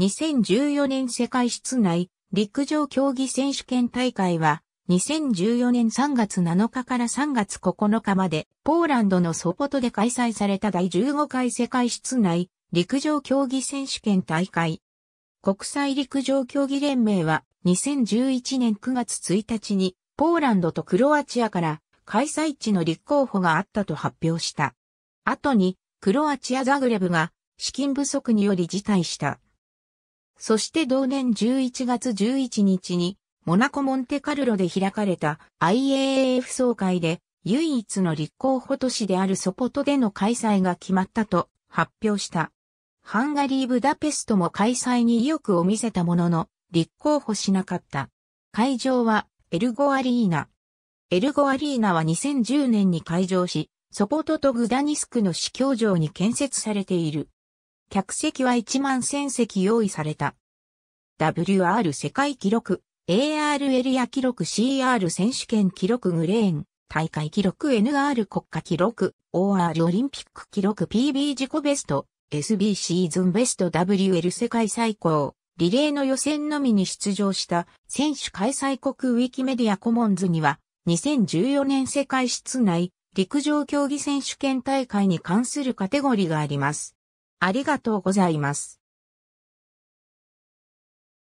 2014年世界室内陸上競技選手権大会は2014年3月7日から3月9日までポーランドのソポトで開催された第15回世界室内陸上競技選手権大会。国際陸上競技連盟は2011年9月1日にポーランドとクロアチアから開催地の立候補があったと発表した。後にクロアチアザグレブが資金不足により辞退した。そして同年11月11日に、モナコ・モンテカルロで開かれた IAAF 総会で、唯一の立候補都市であるソポトでの開催が決まったと発表した。ハンガリー・ブダペストも開催に意欲を見せたものの、立候補しなかった。会場は、エルゴアリーナ。エルゴアリーナは2010年に開場し、ソポトとグダニスクの市教場に建設されている。客席は1万1000席用意された。WR 世界記録、AR エリア記録 CR 選手権記録グレーン、大会記録 NR 国家記録、OR オリンピック記録 PB 自己ベスト、SB シーズンベスト WL 世界最高、リレーの予選のみに出場した選手開催国ウィキメディアコモンズには、2014年世界室内陸上競技選手権大会に関するカテゴリーがあります。ありがとうございます。